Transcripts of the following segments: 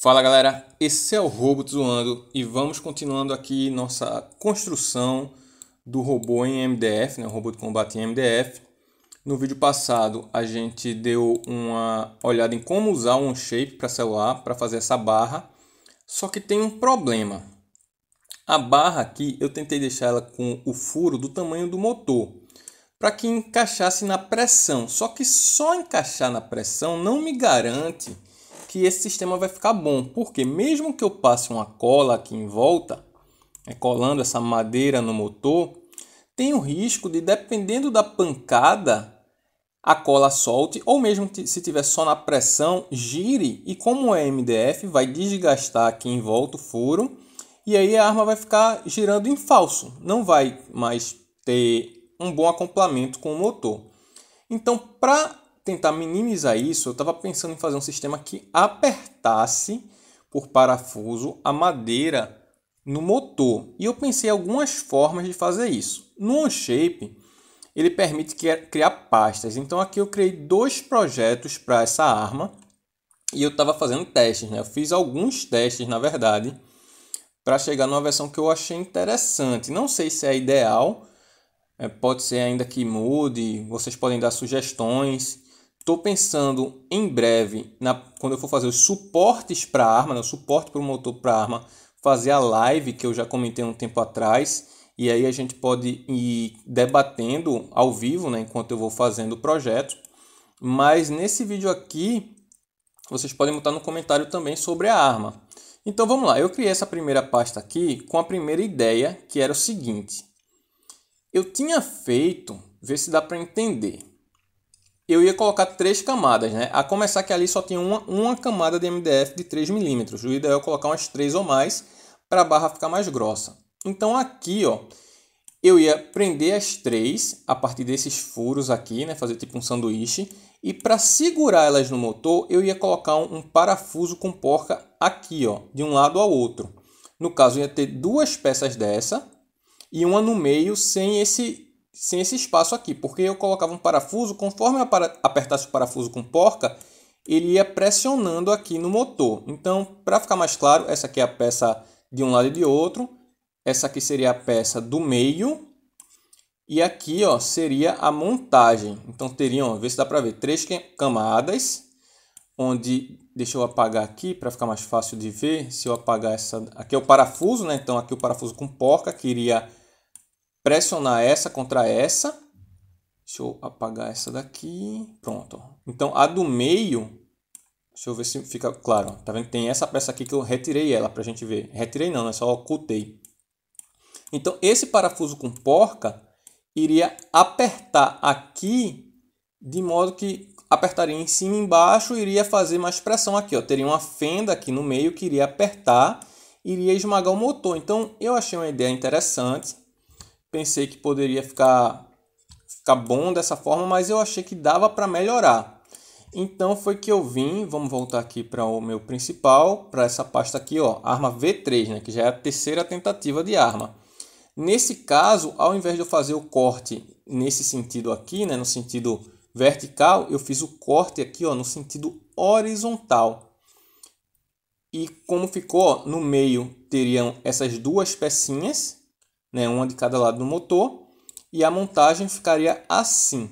Fala galera, esse é o Robô Zoando e vamos continuando aqui nossa construção do robô em MDF, né, o robô de combate em MDF. No vídeo passado a gente deu uma olhada em como usar um shape para celular para fazer essa barra, só que tem um problema. A barra aqui eu tentei deixar ela com o furo do tamanho do motor para que encaixasse na pressão, só que só encaixar na pressão não me garante que esse sistema vai ficar bom, porque mesmo que eu passe uma cola aqui em volta, é colando essa madeira no motor, tem o risco de, dependendo da pancada, a cola solte, ou mesmo se tiver só na pressão, gire e, como é MDF, vai desgastar aqui em volta o furo e aí a arma vai ficar girando em falso, não vai mais ter um bom acoplamento com o motor. Então, para tentar minimizar isso, eu estava pensando em fazer um sistema que apertasse por parafuso a madeira no motor. E eu pensei algumas formas de fazer isso. No OnShape, ele permite é, criar pastas. Então aqui eu criei dois projetos para essa arma e eu estava fazendo testes, né? Eu fiz alguns testes, na verdade, para chegar numa versão que eu achei interessante. Não sei se é ideal, é, pode ser ainda que mude, vocês podem dar sugestões. Estou pensando em breve, na, quando eu for fazer os suportes para arma, né, o suporte para o motor para arma, fazer a live que eu já comentei um tempo atrás. E aí a gente pode ir debatendo ao vivo, né, enquanto eu vou fazendo o projeto. Mas nesse vídeo aqui, vocês podem botar no comentário também sobre a arma. Então vamos lá, eu criei essa primeira pasta aqui com a primeira ideia, que era o seguinte. Eu tinha feito, ver se dá para entender eu ia colocar três camadas, né? A começar que ali só tinha uma, uma camada de MDF de 3 milímetros. O ideal é colocar umas três ou mais para a barra ficar mais grossa. Então aqui, ó, eu ia prender as três a partir desses furos aqui, né? Fazer tipo um sanduíche. E para segurar elas no motor, eu ia colocar um, um parafuso com porca aqui, ó, de um lado ao outro. No caso, ia ter duas peças dessa e uma no meio sem esse sem esse espaço aqui, porque eu colocava um parafuso, conforme eu apertasse o parafuso com porca, ele ia pressionando aqui no motor. Então, para ficar mais claro, essa aqui é a peça de um lado e de outro, essa aqui seria a peça do meio, e aqui ó, seria a montagem. Então, teriam, ó, ver se dá para ver, três camadas, onde, deixa eu apagar aqui para ficar mais fácil de ver, se eu apagar essa, aqui é o parafuso, né? então aqui o parafuso com porca, que iria pressionar essa contra essa. Deixa eu apagar essa daqui. Pronto. Então a do meio, deixa eu ver se fica claro. Tá vendo que tem essa peça aqui que eu retirei ela pra gente ver. Retirei não, é Só ocultei. Então esse parafuso com porca iria apertar aqui de modo que apertaria em cima e embaixo iria fazer mais pressão aqui, ó. Teria uma fenda aqui no meio que iria apertar, iria esmagar o motor. Então eu achei uma ideia interessante pensei que poderia ficar, ficar bom dessa forma, mas eu achei que dava para melhorar. Então foi que eu vim, vamos voltar aqui para o meu principal, para essa pasta aqui, ó, arma V3, né, que já é a terceira tentativa de arma. Nesse caso, ao invés de eu fazer o corte nesse sentido aqui, né, no sentido vertical, eu fiz o corte aqui ó, no sentido horizontal. E como ficou, ó, no meio teriam essas duas pecinhas né, uma de cada lado do motor, e a montagem ficaria assim.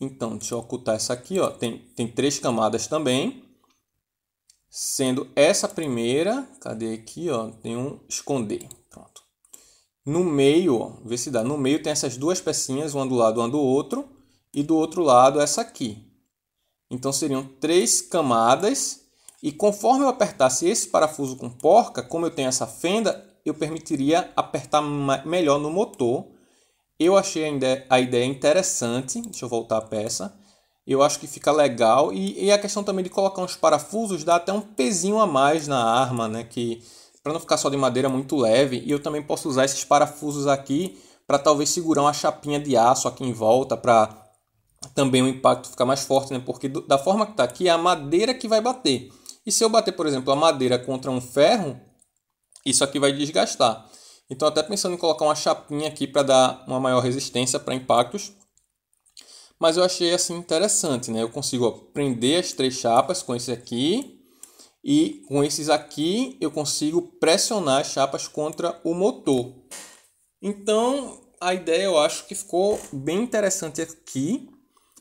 Então, deixa eu ocultar essa aqui, ó. Tem, tem três camadas também, sendo essa primeira, cadê aqui, ó, tem um esconder, pronto. No meio, ó, vê se dá, no meio tem essas duas pecinhas, uma do lado, uma do outro, e do outro lado essa aqui. Então, seriam três camadas, e conforme eu apertasse esse parafuso com porca, como eu tenho essa fenda, eu permitiria apertar melhor no motor. Eu achei a ideia interessante. Deixa eu voltar a peça. Eu acho que fica legal. E, e a questão também de colocar uns parafusos dá até um pezinho a mais na arma, né? Que para não ficar só de madeira muito leve. E eu também posso usar esses parafusos aqui para talvez segurar uma chapinha de aço aqui em volta para também o impacto ficar mais forte, né? Porque do, da forma que está aqui é a madeira que vai bater. E se eu bater, por exemplo, a madeira contra um ferro, isso aqui vai desgastar. Então, até pensando em colocar uma chapinha aqui para dar uma maior resistência para impactos. Mas eu achei assim interessante, né? Eu consigo ó, prender as três chapas com esse aqui e com esses aqui eu consigo pressionar as chapas contra o motor. Então, a ideia eu acho que ficou bem interessante aqui.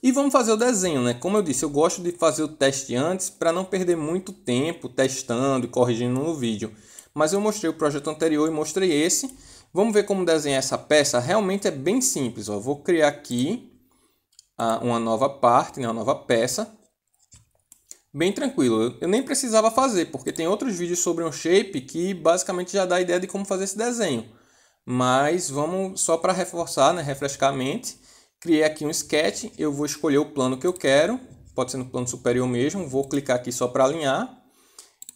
E vamos fazer o desenho, né? Como eu disse, eu gosto de fazer o teste antes para não perder muito tempo testando e corrigindo no vídeo mas eu mostrei o projeto anterior e mostrei esse. Vamos ver como desenhar essa peça? Realmente é bem simples. Ó. vou criar aqui ah, uma nova parte, né, uma nova peça. Bem tranquilo. Eu nem precisava fazer, porque tem outros vídeos sobre um shape que basicamente já dá a ideia de como fazer esse desenho. Mas vamos só para reforçar, né, refrescar a mente. Criei aqui um sketch, eu vou escolher o plano que eu quero. Pode ser no plano superior mesmo. Vou clicar aqui só para alinhar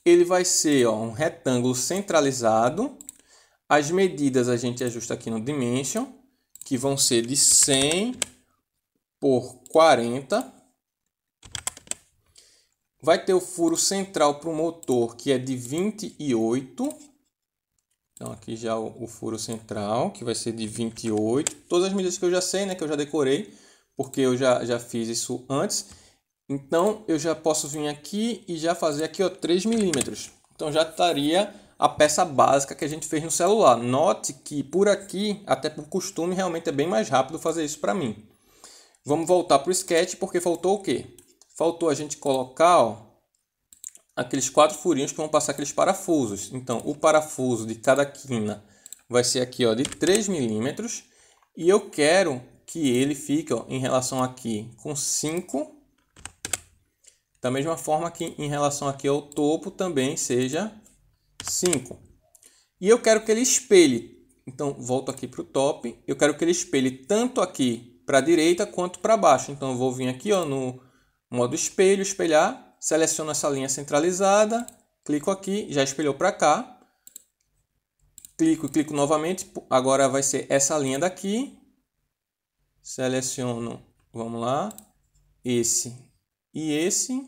ele vai ser ó, um retângulo centralizado. As medidas a gente ajusta aqui no Dimension, que vão ser de 100 por 40. Vai ter o furo central para o motor, que é de 28. Então, aqui já o, o, furo central, que vai ser de 28. Todas as medidas que eu já sei, né, que eu já decorei, porque eu já, já fiz isso antes. Então eu já posso vir aqui e já fazer aqui ó, 3 milímetros. Então já estaria a peça básica que a gente fez no celular. Note que por aqui, até por costume, realmente é bem mais rápido fazer isso para mim. Vamos voltar para o sketch porque faltou o quê? Faltou a gente colocar ó, aqueles quatro furinhos que vão passar aqueles parafusos. Então o parafuso de cada quina vai ser aqui ó, de 3 milímetros. E eu quero que ele fique ó, em relação aqui com 5 da mesma forma que em relação aqui ao topo também seja 5. E eu quero que ele espelhe. Então, volto aqui para o top. Eu quero que ele espelhe tanto aqui para a direita quanto para baixo. Então, eu vou vir aqui ó, no modo espelho, espelhar. Seleciono essa linha centralizada. Clico aqui, já espelhou para cá. Clico e clico novamente. Agora vai ser essa linha daqui. Seleciono, vamos lá, esse e esse.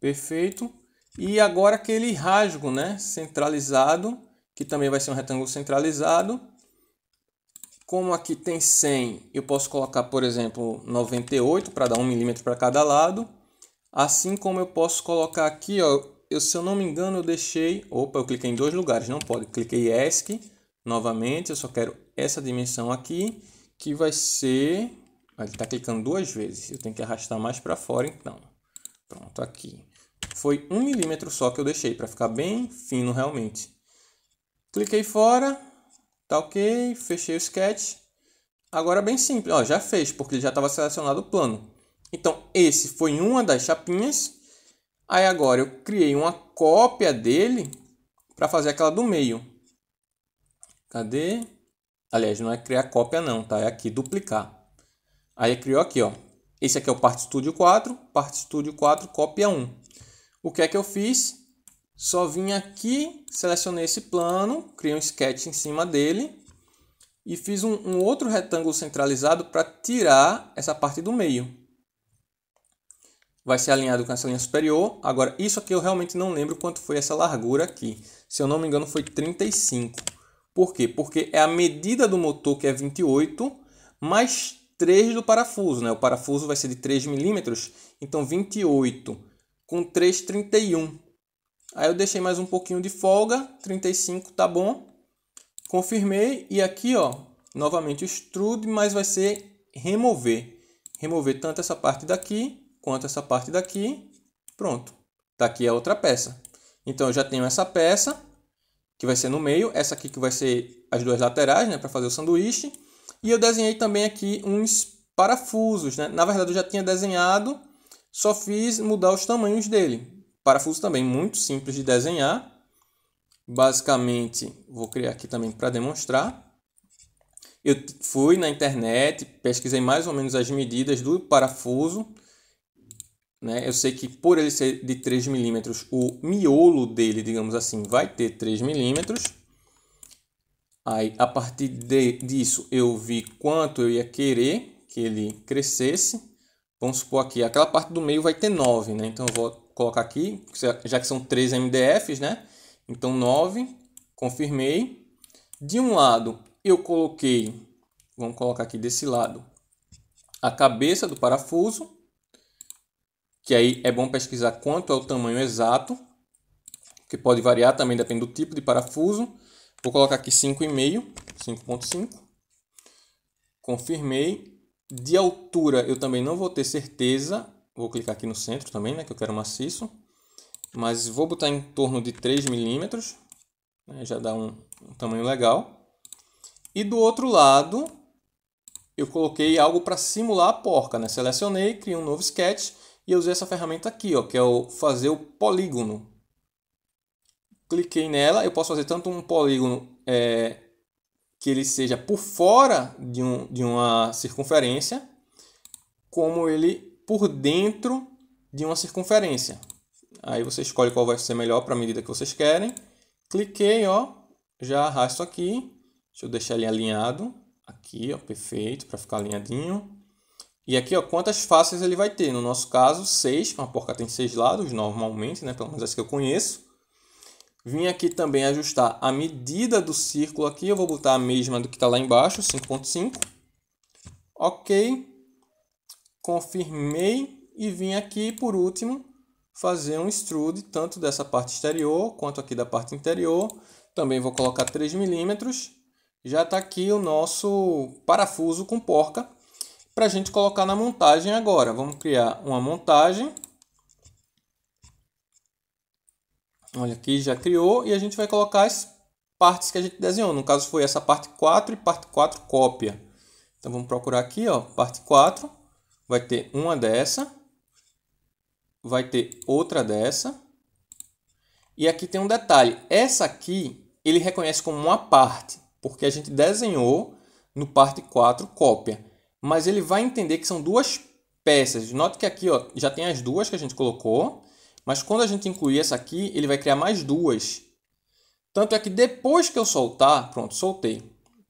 Perfeito. E agora aquele rasgo né, centralizado, que também vai ser um retângulo centralizado. Como aqui tem 100, eu posso colocar, por exemplo, 98 para dar um milímetro para cada lado. Assim como eu posso colocar aqui, ó, eu, se eu não me engano, eu deixei... Opa, eu cliquei em dois lugares, não pode. Cliquei ESC novamente, eu só quero essa dimensão aqui, que vai ser mas ele está clicando duas vezes. Eu tenho que arrastar mais para fora, então. Pronto, aqui. Foi um milímetro só que eu deixei, para ficar bem fino realmente. Cliquei fora. Tá ok. Fechei o sketch. Agora é bem simples. Ó, já fez, porque já estava selecionado o plano. Então, esse foi uma das chapinhas. Aí agora eu criei uma cópia dele para fazer aquela do meio. Cadê? Aliás, não é criar cópia não, tá? É aqui duplicar. Aí criou aqui, ó. Esse aqui é o Part Studio 4, Part Studio 4, cópia 1. O que é que eu fiz? Só vim aqui, selecionei esse plano, criei um sketch em cima dele e fiz um, um outro retângulo centralizado para tirar essa parte do meio. Vai ser alinhado com essa linha superior. Agora, isso aqui eu realmente não lembro quanto foi essa largura aqui. Se eu não me engano, foi 35. Por quê? Porque é a medida do motor que é 28, mais 3 do parafuso, né? O parafuso vai ser de 3 milímetros, então 28 com 3,31. Aí eu deixei mais um pouquinho de folga, 35 tá bom. Confirmei e aqui, ó, novamente o extrude, mas vai ser remover. Remover tanto essa parte daqui, quanto essa parte daqui. Pronto. Daqui tá a outra peça. Então eu já tenho essa peça, que vai ser no meio, essa aqui que vai ser as duas laterais, né, para fazer o sanduíche. E eu desenhei também aqui uns parafusos, né? Na verdade eu já tinha desenhado, só fiz mudar os tamanhos dele. Parafuso também muito simples de desenhar. Basicamente, vou criar aqui também para demonstrar. Eu fui na internet, pesquisei mais ou menos as medidas do parafuso. Né? Eu sei que por ele ser de 3 milímetros, o miolo dele, digamos assim, vai ter 3 milímetros. Aí, a partir de, disso, eu vi quanto eu ia querer que ele crescesse. Vamos supor aqui, aquela parte do meio vai ter 9, né? Então, eu vou colocar aqui, já que são 3 MDFs, né? Então, 9, confirmei. De um lado, eu coloquei, vamos colocar aqui desse lado, a cabeça do parafuso, que aí é bom pesquisar quanto é o tamanho exato, que pode variar também, depende do tipo de parafuso. Vou colocar aqui 5,5, 5.5. Confirmei. De altura eu também não vou ter certeza. Vou clicar aqui no centro também, né, que eu quero maciço. Mas vou botar em torno de 3 milímetros. Né, já dá um, um tamanho legal. E do outro lado, eu coloquei algo para simular a porca. Né? Selecionei, criei um novo sketch e usei essa ferramenta aqui, ó, que é o fazer o polígono cliquei nela, eu posso fazer tanto um polígono é, que ele seja por fora de, um, de uma circunferência, como ele por dentro de uma circunferência. Aí você escolhe qual vai ser melhor para a medida que vocês querem. Cliquei, ó, já arrasto aqui. Deixa eu deixar ele alinhado. Aqui, ó, perfeito, para ficar alinhadinho. E aqui, ó, quantas faces ele vai ter. No nosso caso, 6, uma porca tem 6 lados normalmente, né, pelo menos as que eu conheço. Vim aqui também ajustar a medida do círculo aqui. Eu vou botar a mesma do que está lá embaixo, 5.5. Ok. Confirmei. E vim aqui, por último, fazer um extrude, tanto dessa parte exterior, quanto aqui da parte interior. Também vou colocar 3 milímetros. Já está aqui o nosso parafuso com porca. Para a gente colocar na montagem agora. Vamos criar uma montagem. Olha, aqui já criou e a gente vai colocar as partes que a gente desenhou. No caso foi essa parte 4 e parte 4 cópia. Então vamos procurar aqui, ó, parte 4. Vai ter uma dessa. Vai ter outra dessa. E aqui tem um detalhe. Essa aqui ele reconhece como uma parte, porque a gente desenhou no parte 4 cópia. Mas ele vai entender que são duas peças. Note que aqui ó, já tem as duas que a gente colocou mas quando a gente incluir essa aqui, ele vai criar mais duas. Tanto é que depois que eu soltar, pronto, soltei,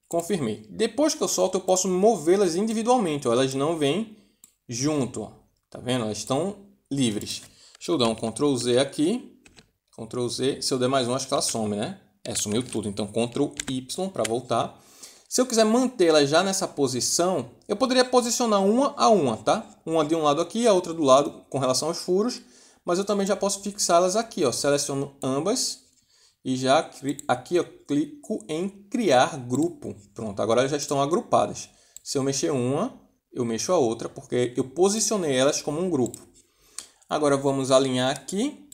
confirmei. Depois que eu solto, eu posso movê-las individualmente, ó, elas não vêm junto, ó. tá vendo? Elas estão livres. Deixa eu dar um Ctrl Z aqui, Ctrl Z, se eu der mais um, acho que ela some, né? É, sumiu tudo, então Ctrl Y para voltar. Se eu quiser mantê las já nessa posição, eu poderia posicionar uma a uma, tá? Uma de um lado aqui, a outra do lado com relação aos furos, mas eu também já posso fixá-las aqui, ó. Seleciono ambas e já aqui eu clico em criar grupo. Pronto, agora elas já estão agrupadas. Se eu mexer uma, eu mexo a outra, porque eu posicionei elas como um grupo. Agora vamos alinhar aqui,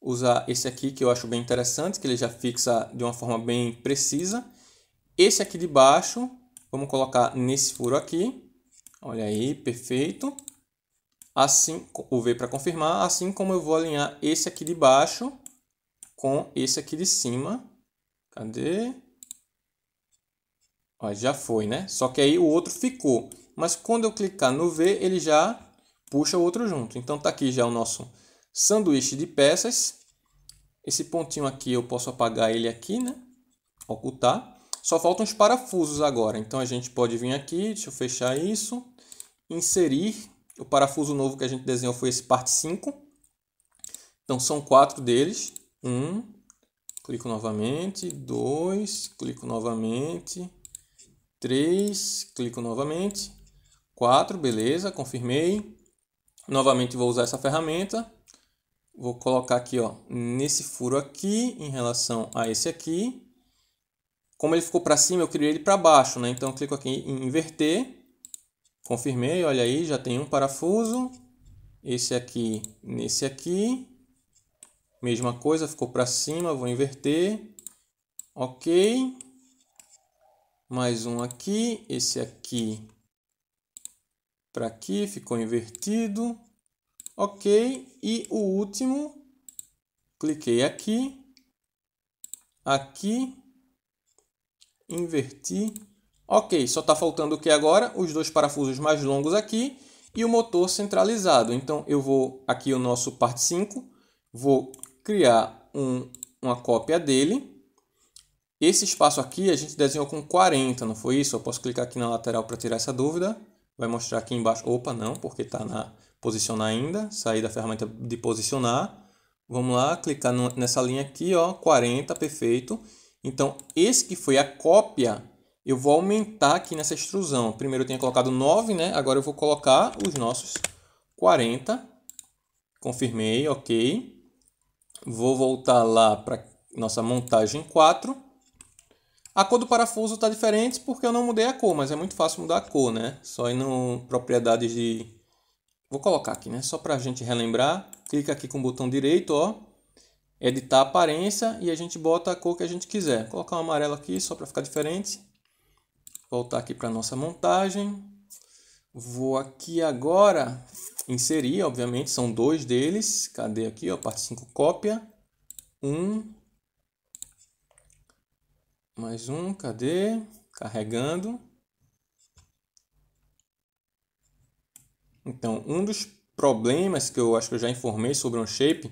usar esse aqui que eu acho bem interessante, que ele já fixa de uma forma bem precisa. Esse aqui de baixo, vamos colocar nesse furo aqui. Olha aí, perfeito assim o V para confirmar, assim como eu vou alinhar esse aqui de baixo com esse aqui de cima. Cadê? Ó, já foi, né? Só que aí o outro ficou. Mas quando eu clicar no V, ele já puxa o outro junto. Então tá aqui já o nosso sanduíche de peças. Esse pontinho aqui eu posso apagar ele aqui, né? Ocultar. Só faltam os parafusos agora. Então a gente pode vir aqui, deixa eu fechar isso, inserir o parafuso novo que a gente desenhou foi esse parte 5. Então são quatro deles. Um, clico novamente. Dois, clico novamente. Três, clico novamente. Quatro, beleza, confirmei. Novamente vou usar essa ferramenta. Vou colocar aqui ó, nesse furo aqui em relação a esse aqui. Como ele ficou para cima, eu queria ele para baixo, né? Então clico aqui em inverter Confirmei, olha aí, já tem um parafuso. Esse aqui, nesse aqui. Mesma coisa, ficou para cima, vou inverter. Ok. Mais um aqui, esse aqui para aqui, ficou invertido. Ok. E o último, cliquei aqui, aqui, inverti Ok, só está faltando o que agora? Os dois parafusos mais longos aqui e o motor centralizado. Então eu vou aqui o nosso parte 5, vou criar um, uma cópia dele. Esse espaço aqui a gente desenhou com 40, não foi isso? Eu posso clicar aqui na lateral para tirar essa dúvida. Vai mostrar aqui embaixo. Opa, não, porque está na posicionar ainda. Sair da ferramenta de posicionar. Vamos lá, clicar nessa linha aqui, ó, 40, perfeito. Então, esse que foi a cópia eu vou aumentar aqui nessa extrusão. Primeiro eu tinha colocado 9, né? Agora eu vou colocar os nossos 40. Confirmei, ok. Vou voltar lá para nossa montagem 4. A cor do parafuso está diferente porque eu não mudei a cor, mas é muito fácil mudar a cor, né? Só ir no propriedades de... Vou colocar aqui, né? Só para a gente relembrar. Clica aqui com o botão direito, ó. Editar a aparência e a gente bota a cor que a gente quiser. Vou colocar um amarelo aqui só para ficar diferente. Voltar aqui para nossa montagem. Vou aqui agora inserir, obviamente, são dois deles. Cadê aqui, ó, parte 5 cópia. Um. Mais um, cadê? Carregando. Então, um dos problemas que eu acho que eu já informei sobre um shape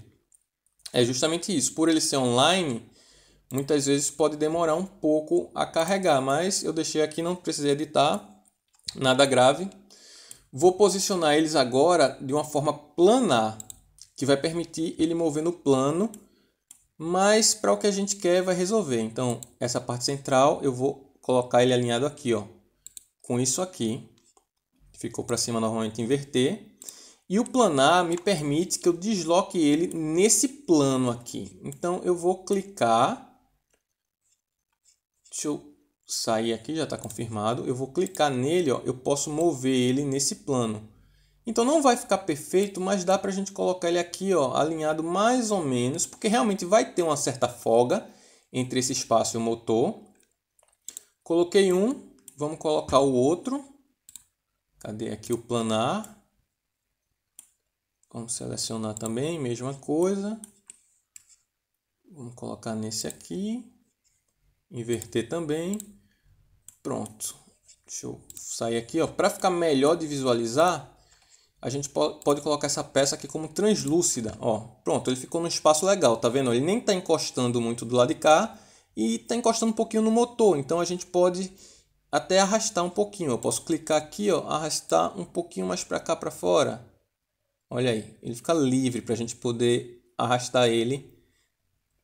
é justamente isso. Por ele ser online, muitas vezes pode demorar um pouco a carregar, mas eu deixei aqui, não precisei editar, nada grave. Vou posicionar eles agora de uma forma planar, que vai permitir ele mover no plano, mas para o que a gente quer vai resolver. Então, essa parte central eu vou colocar ele alinhado aqui, ó, com isso aqui. Ficou para cima normalmente inverter. E o planar me permite que eu desloque ele nesse plano aqui. Então eu vou clicar Deixa eu sair aqui, já está confirmado. Eu vou clicar nele, ó, eu posso mover ele nesse plano. Então não vai ficar perfeito, mas dá para a gente colocar ele aqui ó, alinhado mais ou menos, porque realmente vai ter uma certa folga entre esse espaço e o motor. Coloquei um, vamos colocar o outro. Cadê aqui o planar? Vamos selecionar também, mesma coisa. Vamos colocar nesse aqui. Inverter também. Pronto. Deixa eu sair aqui. Para ficar melhor de visualizar, a gente pode colocar essa peça aqui como translúcida. Ó, pronto, ele ficou num espaço legal, tá vendo? Ele nem está encostando muito do lado de cá e está encostando um pouquinho no motor. Então a gente pode até arrastar um pouquinho. Eu posso clicar aqui, ó, arrastar um pouquinho mais para cá, para fora. Olha aí, ele fica livre para a gente poder arrastar ele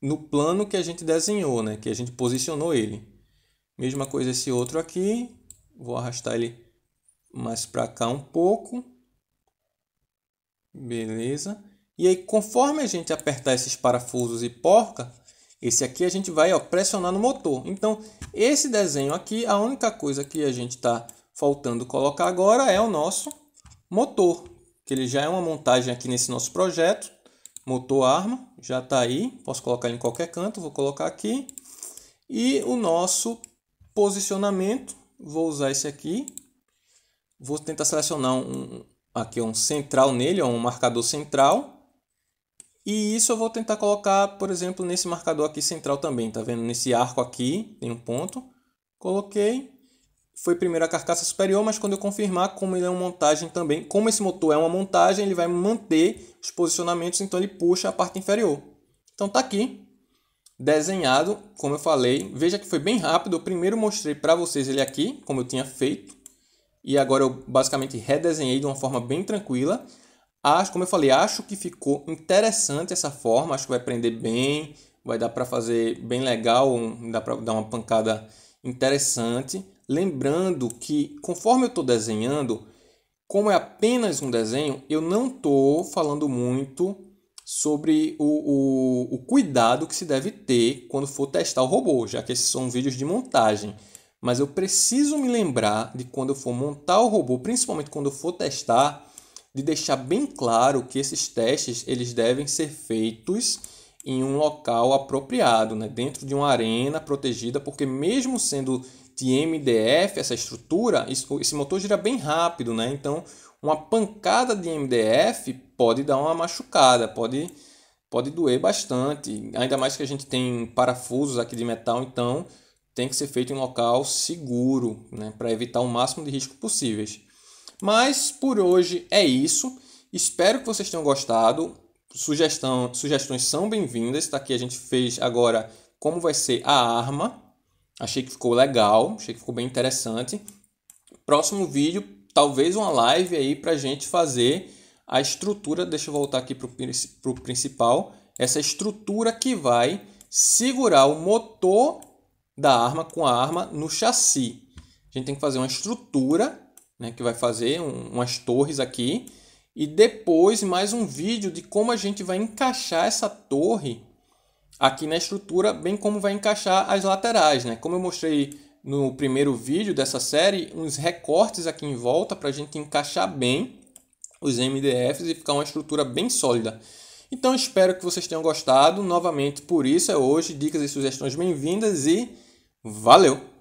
no plano que a gente desenhou, né? que a gente posicionou ele. Mesma coisa esse outro aqui, vou arrastar ele mais para cá um pouco. Beleza. E aí, conforme a gente apertar esses parafusos e porca, esse aqui a gente vai ó, pressionar no motor. Então, esse desenho aqui, a única coisa que a gente está faltando colocar agora é o nosso motor. Que ele já é uma montagem aqui nesse nosso projeto motor arma, já está aí, posso colocar em qualquer canto, vou colocar aqui. E o nosso posicionamento, vou usar esse aqui. Vou tentar selecionar um, aqui um central nele, um marcador central. E isso eu vou tentar colocar, por exemplo, nesse marcador aqui central também, tá vendo? Nesse arco aqui, tem um ponto. Coloquei foi primeiro a carcaça superior, mas quando eu confirmar como ele é uma montagem também, como esse motor é uma montagem, ele vai manter os posicionamentos, então ele puxa a parte inferior. Então tá aqui desenhado, como eu falei. Veja que foi bem rápido. Eu primeiro mostrei para vocês ele aqui, como eu tinha feito. E agora eu basicamente redesenhei de uma forma bem tranquila. Acho, como eu falei, acho que ficou interessante essa forma, acho que vai prender bem, vai dar para fazer bem legal, dá para dar uma pancada interessante lembrando que conforme eu estou desenhando, como é apenas um desenho, eu não estou falando muito sobre o, o, o, cuidado que se deve ter quando for testar o robô, já que esses são vídeos de montagem. Mas eu preciso me lembrar de quando eu for montar o robô, principalmente quando eu for testar, de deixar bem claro que esses testes eles devem ser feitos em um local apropriado, né? dentro de uma arena protegida, porque mesmo sendo de MDF, essa estrutura, esse motor gira bem rápido, né? Então, uma pancada de MDF pode dar uma machucada, pode, pode doer bastante. Ainda mais que a gente tem parafusos aqui de metal, então tem que ser feito em local seguro, né? Para evitar o máximo de risco possíveis. Mas por hoje é isso. Espero que vocês tenham gostado sugestão, sugestões são bem-vindas. Tá aqui a gente fez agora como vai ser a arma. Achei que ficou legal, achei que ficou bem interessante. Próximo vídeo, talvez uma live aí para a gente fazer a estrutura. Deixa eu voltar aqui para o principal. Essa estrutura que vai segurar o motor da arma com a arma no chassi. A gente tem que fazer uma estrutura, né, que vai fazer um, umas torres aqui e depois mais um vídeo de como a gente vai encaixar essa torre aqui na estrutura, bem como vai encaixar as laterais, né? Como eu mostrei no primeiro vídeo dessa série, uns recortes aqui em volta para a gente encaixar bem os MDFs e ficar uma estrutura bem sólida. Então espero que vocês tenham gostado. Novamente, por isso é hoje. Dicas e sugestões bem-vindas e valeu!